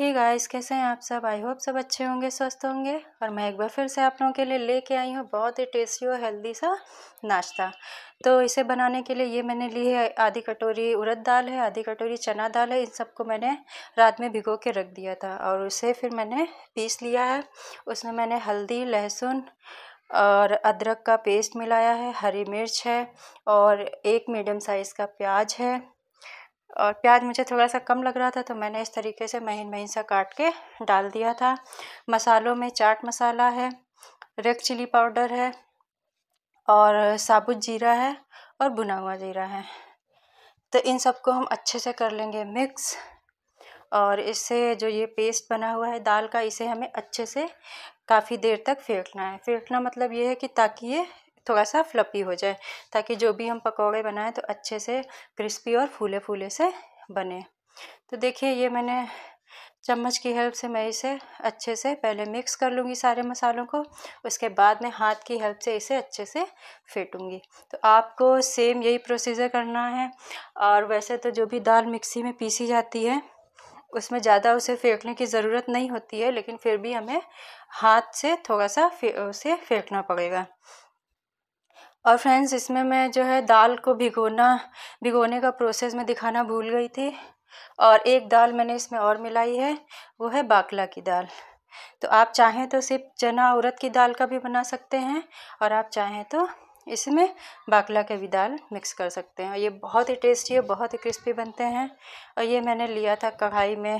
hey guys कैसे हैं आप सब आई होप सब अच्छे होंगे स्वस्थ होंगे और मैं एक बार फिर से आप लोगों के लिए लेके आई हूँ बहुत ही टेस्टी और हेल्दी सा नाश्ता तो इसे बनाने के लिए ये मैंने ली है आधी कटोरी उड़द दाल है आधी कटोरी चना दाल है इन सबको मैंने रात में भिगो के रख दिया था और उसे फिर मैंने पीस लिया है उसमें मैंने हल्दी लहसुन और अदरक का पेस्ट मिलाया है हरी मिर्च है और एक मीडियम साइज़ का प्याज है और प्याज मुझे थोड़ा सा कम लग रहा था तो मैंने इस तरीके से महीन महीन सा काट के डाल दिया था मसालों में चाट मसाला है रेड चिली पाउडर है और साबुत जीरा है और भुना हुआ जीरा है तो इन सबको हम अच्छे से कर लेंगे मिक्स और इससे जो ये पेस्ट बना हुआ है दाल का इसे हमें अच्छे से काफ़ी देर तक फेंटना है फेंटना मतलब ये है कि ताकि ये थोड़ा सा फ्लपी हो जाए ताकि जो भी हम पकौड़े बनाएं तो अच्छे से क्रिस्पी और फूले फूले से बने तो देखिए ये मैंने चम्मच की हेल्प से मैं इसे अच्छे से पहले मिक्स कर लूँगी सारे मसालों को उसके बाद में हाथ की हेल्प से इसे अच्छे से फेंटूँगी तो आपको सेम यही प्रोसीजर करना है और वैसे तो जो भी दाल मिक्सी में पीसी जाती है उसमें ज़्यादा उसे फेंकने की ज़रूरत नहीं होती है लेकिन फिर भी हमें हाथ से थोड़ा सा फे, उसे फेंकना पड़ेगा और फ्रेंड्स इसमें मैं जो है दाल को भिगोना भिगोने का प्रोसेस में दिखाना भूल गई थी और एक दाल मैंने इसमें और मिलाई है वो है बाकला की दाल तो आप चाहें तो सिर्फ चना उरद की दाल का भी बना सकते हैं और आप चाहें तो इसमें बाकला का भी दाल मिक्स कर सकते हैं ये बहुत ही टेस्टी है बहुत ही क्रिस्पी बनते हैं और ये मैंने लिया था कढ़ाई में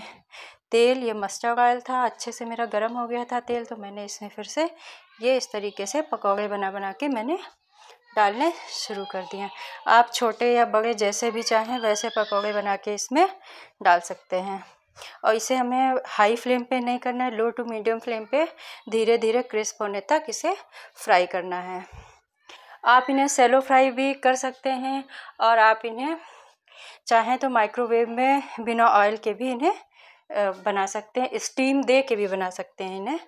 तेल ये मस्टर्ड ऑयल था अच्छे से मेरा गर्म हो गया था तेल तो मैंने इसमें फिर से ये इस तरीके से पकौड़े बना बना के मैंने डालने शुरू कर दिए आप छोटे या बड़े जैसे भी चाहें वैसे पकौड़े बना के इसमें डाल सकते हैं और इसे हमें हाई फ्लेम पे नहीं करना है लो टू मीडियम फ्लेम पे धीरे धीरे क्रिस्प होने तक इसे फ्राई करना है आप इन्हें सेलो फ्राई भी कर सकते हैं और आप इन्हें चाहें तो माइक्रोवेव में बिना ऑयल के भी इन्हें बना सकते हैं स्टीम दे के भी बना सकते हैं इन्हें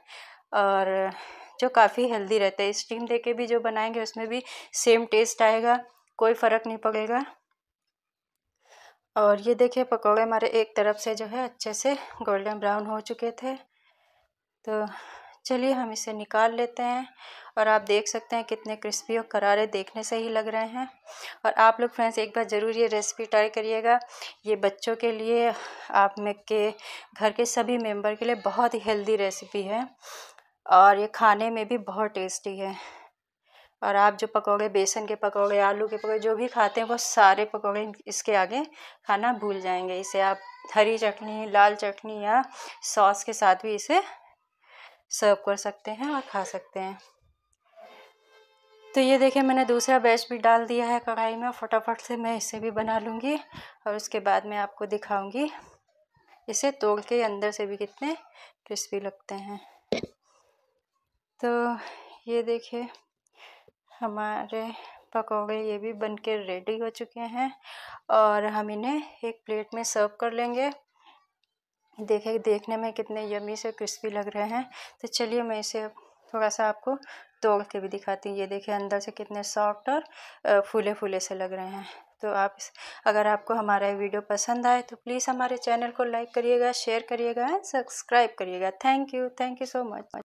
और जो काफ़ी हेल्दी रहता है स्टीम दे के भी जो बनाएंगे उसमें भी सेम टेस्ट आएगा कोई फ़र्क नहीं पड़ेगा और ये देखिए पकौड़े हमारे एक तरफ से जो है अच्छे से गोल्डन ब्राउन हो चुके थे तो चलिए हम इसे निकाल लेते हैं और आप देख सकते हैं कितने क्रिस्पी और करारे देखने से ही लग रहे हैं और आप लोग फ्रेंड्स एक बार ज़रूर ये रेसिपी ट्राई करिएगा ये बच्चों के लिए आप में के घर के सभी मेंबर के लिए बहुत ही हेल्दी रेसिपी है और ये खाने में भी बहुत टेस्टी है और आप जो पकौड़े बेसन के पकौड़े आलू के पकौड़े जो भी खाते हैं वो सारे पकौड़े इसके आगे खाना भूल जाएंगे इसे आप हरी चटनी लाल चटनी या सॉस के साथ भी इसे सर्व कर सकते हैं और खा सकते हैं तो ये देखें मैंने दूसरा बैच भी डाल दिया है कढ़ाई में फटाफट से मैं इसे भी बना लूँगी और उसके बाद मैं आपको दिखाऊँगी इसे तोड़ के अंदर से भी कितने क्रिस्पी लगते हैं तो ये देखिए हमारे पकौड़े ये भी बन के रेडी हो चुके हैं और हम इन्हें एक प्लेट में सर्व कर लेंगे देखे देखने में कितने यमी से क्रिस्पी लग रहे हैं तो चलिए मैं इसे थोड़ा सा आपको तोड़ के भी दिखाती हूँ ये देखिए अंदर से कितने सॉफ्ट और फूले फूले से लग रहे हैं तो आप अगर आपको हमारा वीडियो पसंद आए तो प्लीज़ हमारे चैनल को लाइक करिएगा शेयर करिएगा एंड सब्सक्राइब करिएगा thank you thank you so much